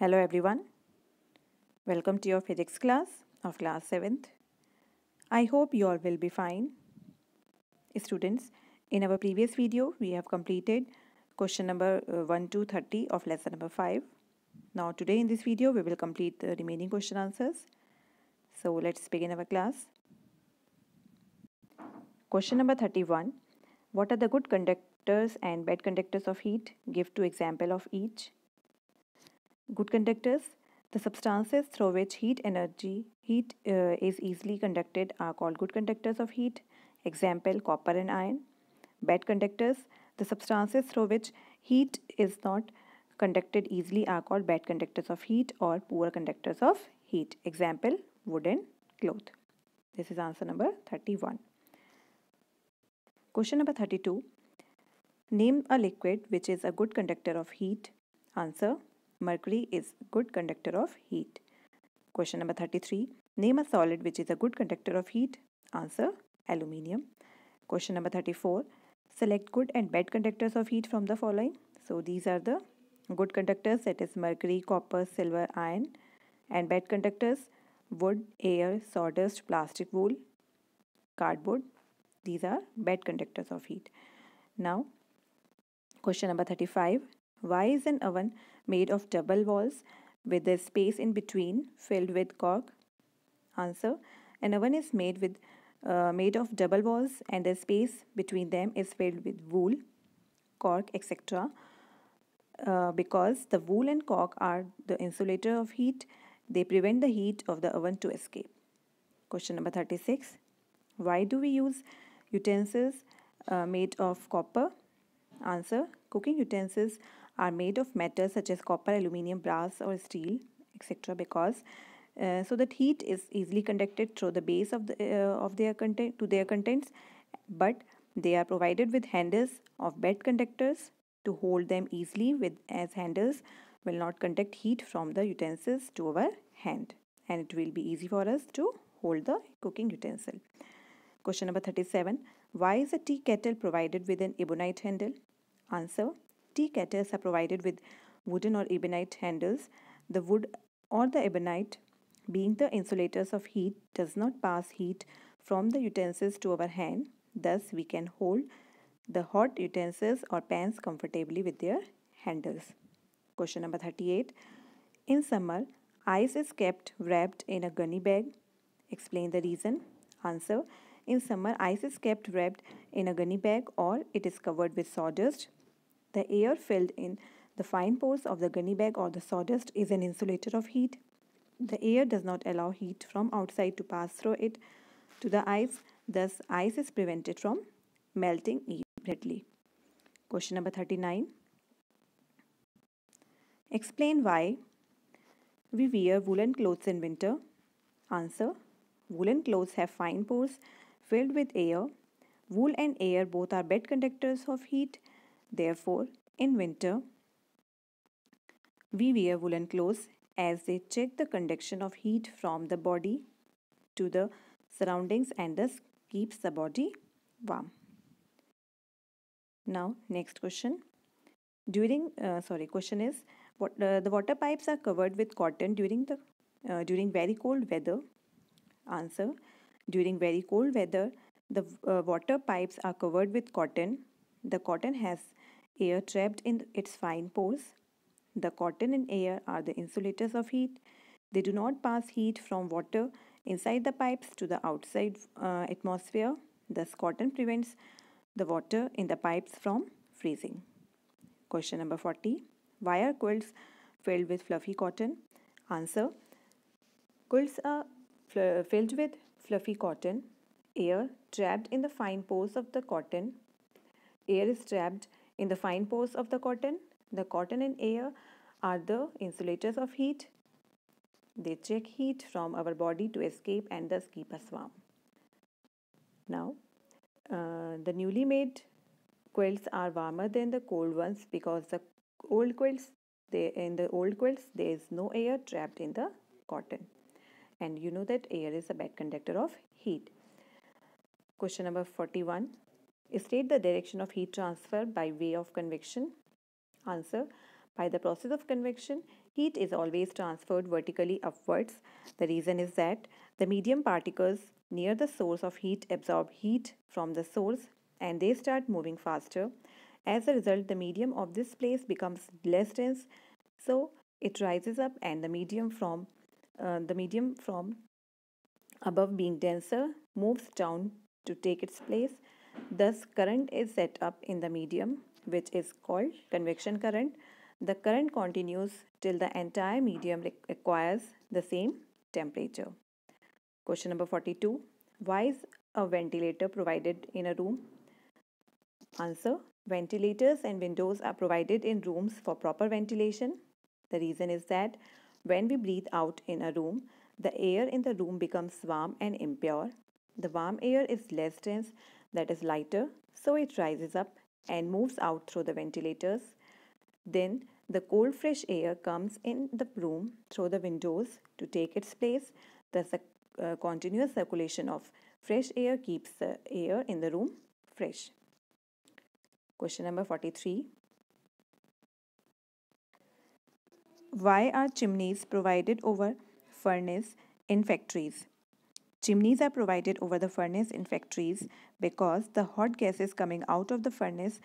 Hello everyone. Welcome to your physics class of class 7th. I hope you all will be fine. Students, in our previous video, we have completed question number uh, 1 to 30 of lesson number 5. Now today in this video, we will complete the remaining question answers. So let's begin our class. Question number 31. What are the good conductors and bad conductors of heat? Give two example of each. Good conductors, the substances through which heat energy heat uh, is easily conducted are called good conductors of heat. Example, copper and iron. Bad conductors, the substances through which heat is not conducted easily are called bad conductors of heat or poor conductors of heat. Example, wooden cloth. This is answer number 31. Question number 32. Name a liquid which is a good conductor of heat. Answer, Mercury is good conductor of heat. Question number 33. Name a solid which is a good conductor of heat. Answer aluminium. Question number 34. Select good and bad conductors of heat from the following. So these are the good conductors that is mercury, copper, silver, iron and bad conductors wood, air, sawdust, plastic wool, cardboard. These are bad conductors of heat. Now question number 35. Why is an oven made of double walls with a space in between filled with cork? Answer. An oven is made with uh, made of double walls and the space between them is filled with wool, cork, etc. Uh, because the wool and cork are the insulator of heat, they prevent the heat of the oven to escape. Question number 36. Why do we use utensils uh, made of copper? Answer. Cooking utensils are made of metals such as copper, aluminium, brass or steel etc. because uh, so that heat is easily conducted through the base of the uh, of their content to their contents but they are provided with handles of bed conductors to hold them easily with as handles will not conduct heat from the utensils to our hand and it will be easy for us to hold the cooking utensil. Question number 37. Why is a tea kettle provided with an ebonite handle? Answer. Tea kettles are provided with wooden or ebonite handles. The wood or the ebonite, being the insulators of heat, does not pass heat from the utensils to our hand. Thus, we can hold the hot utensils or pans comfortably with their handles. Question number 38. In summer, ice is kept wrapped in a gunny bag. Explain the reason. Answer. In summer, ice is kept wrapped in a gunny bag or it is covered with sawdust the air filled in the fine pores of the gunny bag or the sawdust is an insulator of heat. The air does not allow heat from outside to pass through it to the ice. Thus, ice is prevented from melting immediately. Question number 39. Explain why we wear woolen clothes in winter. Answer. Woolen clothes have fine pores filled with air. Wool and air both are bad conductors of heat. Therefore, in winter, we wear woolen clothes as they check the conduction of heat from the body to the surroundings and thus keeps the body warm. Now, next question. During, uh, sorry, question is, what, uh, the water pipes are covered with cotton during the uh, during very cold weather. Answer: During very cold weather, the uh, water pipes are covered with cotton the cotton has air trapped in its fine pores. The cotton and air are the insulators of heat. They do not pass heat from water inside the pipes to the outside uh, atmosphere. Thus, cotton prevents the water in the pipes from freezing. Question number 40. Why are quilts filled with fluffy cotton? Answer. Quilts are filled with fluffy cotton. Air trapped in the fine pores of the cotton Air is trapped in the fine pores of the cotton. The cotton and air are the insulators of heat. They check heat from our body to escape and thus keep us warm. Now, uh, the newly made quilts are warmer than the cold ones because the old quilts, they, in the old quilts, there is no air trapped in the cotton. And you know that air is a bad conductor of heat. Question number 41. State the direction of heat transfer by way of convection. Answer. By the process of convection, heat is always transferred vertically upwards. The reason is that the medium particles near the source of heat absorb heat from the source and they start moving faster. As a result, the medium of this place becomes less dense, so it rises up and the medium from uh, the medium from above being denser moves down to take its place Thus current is set up in the medium which is called convection current. The current continues till the entire medium acquires the same temperature. Question number 42. Why is a ventilator provided in a room? Answer. Ventilators and windows are provided in rooms for proper ventilation. The reason is that when we breathe out in a room, the air in the room becomes warm and impure. The warm air is less dense that is lighter, so it rises up and moves out through the ventilators. Then the cold fresh air comes in the room through the windows to take its place. The uh, continuous circulation of fresh air keeps the air in the room fresh. Question number 43. Why are chimneys provided over furnace in factories? Chimneys are provided over the furnace in factories because the hot gases coming out of the furnace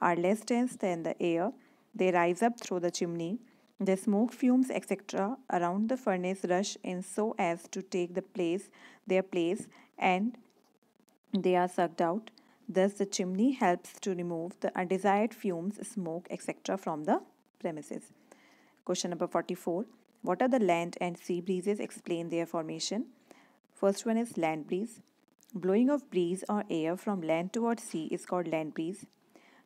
are less dense than the air. They rise up through the chimney. The smoke fumes etc. around the furnace rush in so as to take the place their place and they are sucked out. Thus the chimney helps to remove the undesired fumes, smoke etc. from the premises. Question number 44. What are the land and sea breezes? Explain their formation. First one is land breeze. Blowing of breeze or air from land towards sea is called land breeze.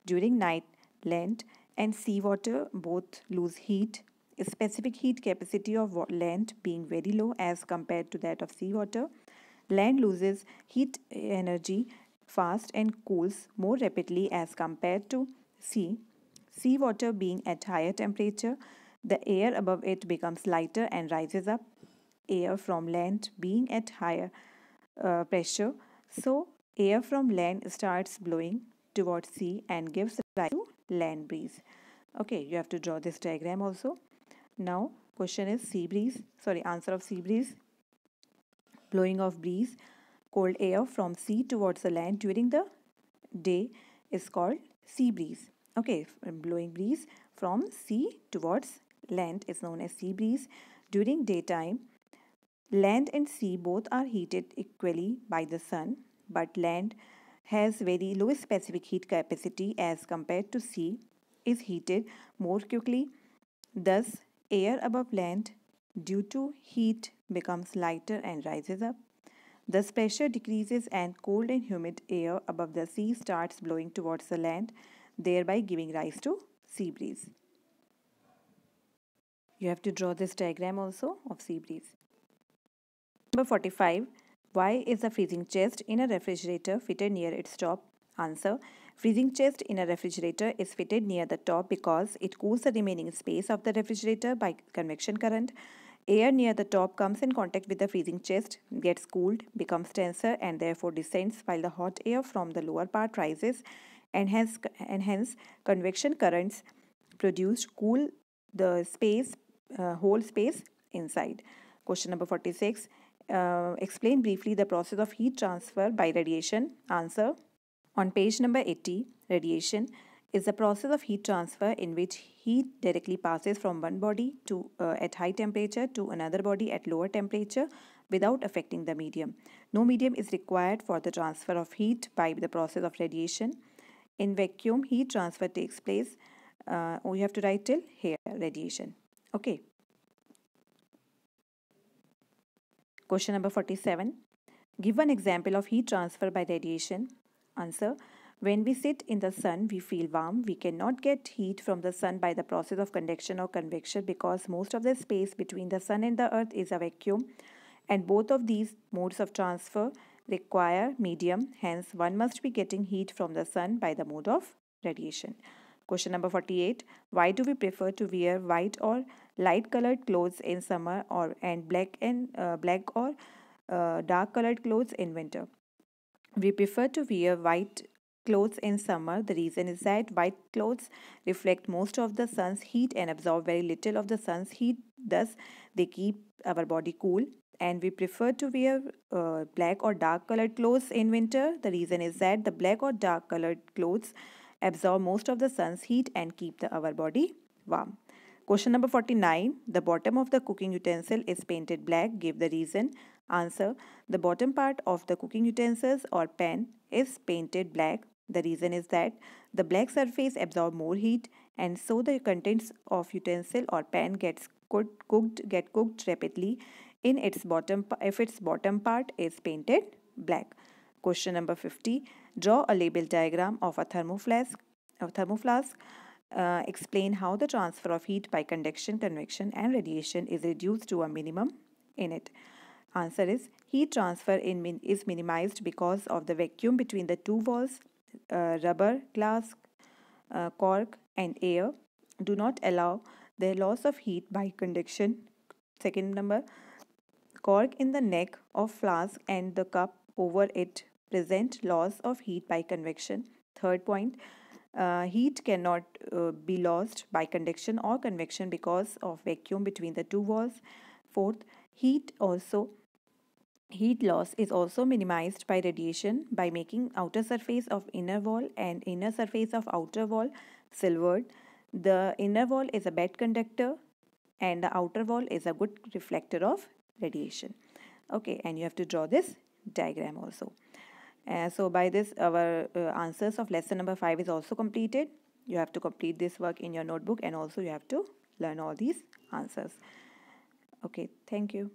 During night, land and sea water both lose heat. Specific heat capacity of land being very low as compared to that of sea water. Land loses heat energy fast and cools more rapidly as compared to sea. Sea water being at higher temperature, the air above it becomes lighter and rises up air from land being at higher uh, pressure. So air from land starts blowing towards sea and gives rise to land breeze. Okay, you have to draw this diagram also. Now question is sea breeze, sorry answer of sea breeze, blowing of breeze, cold air from sea towards the land during the day is called sea breeze. Okay, blowing breeze from sea towards land is known as sea breeze. During daytime, Land and sea both are heated equally by the sun, but land has very low specific heat capacity as compared to sea is heated more quickly. Thus, air above land due to heat becomes lighter and rises up. Thus, pressure decreases and cold and humid air above the sea starts blowing towards the land, thereby giving rise to sea breeze. You have to draw this diagram also of sea breeze. Number 45. Why is the freezing chest in a refrigerator fitted near its top? Answer. Freezing chest in a refrigerator is fitted near the top because it cools the remaining space of the refrigerator by convection current. Air near the top comes in contact with the freezing chest, gets cooled, becomes denser and therefore descends while the hot air from the lower part rises and hence, and hence convection currents produced cool the space, uh, whole space inside. Question number 46. Uh, explain briefly the process of heat transfer by radiation? Answer. On page number 80, radiation is the process of heat transfer in which heat directly passes from one body to uh, at high temperature to another body at lower temperature without affecting the medium. No medium is required for the transfer of heat by the process of radiation. In vacuum, heat transfer takes place. Uh, oh, you have to write till here, radiation. Okay. Question number 47. Give an example of heat transfer by radiation. Answer. When we sit in the sun, we feel warm. We cannot get heat from the sun by the process of conduction or convection because most of the space between the sun and the earth is a vacuum. And both of these modes of transfer require medium. Hence, one must be getting heat from the sun by the mode of radiation. Question number 48. Why do we prefer to wear white or light colored clothes in summer or and black and uh, black or uh, dark colored clothes in winter we prefer to wear white clothes in summer the reason is that white clothes reflect most of the sun's heat and absorb very little of the sun's heat thus they keep our body cool and we prefer to wear uh, black or dark colored clothes in winter the reason is that the black or dark colored clothes absorb most of the sun's heat and keep the, our body warm Question number 49. The bottom of the cooking utensil is painted black. Give the reason. Answer. The bottom part of the cooking utensils or pan is painted black. The reason is that the black surface absorbs more heat and so the contents of utensil or pan gets cooked get cooked rapidly in its bottom if its bottom part is painted black. Question number 50. Draw a label diagram of a thermoflask. A thermoflask uh, explain how the transfer of heat by conduction, convection and radiation is reduced to a minimum in it. Answer is heat transfer in min is minimized because of the vacuum between the two walls, uh, rubber, glass, uh, cork and air do not allow the loss of heat by conduction. Second number, cork in the neck of flask and the cup over it present loss of heat by convection. Third point, uh, heat cannot uh, be lost by conduction or convection because of vacuum between the two walls. Fourth, heat also heat loss is also minimized by radiation by making outer surface of inner wall and inner surface of outer wall silvered. The inner wall is a bad conductor and the outer wall is a good reflector of radiation. Okay, and you have to draw this diagram also. Uh, so by this, our uh, answers of lesson number 5 is also completed. You have to complete this work in your notebook and also you have to learn all these answers. Okay, thank you.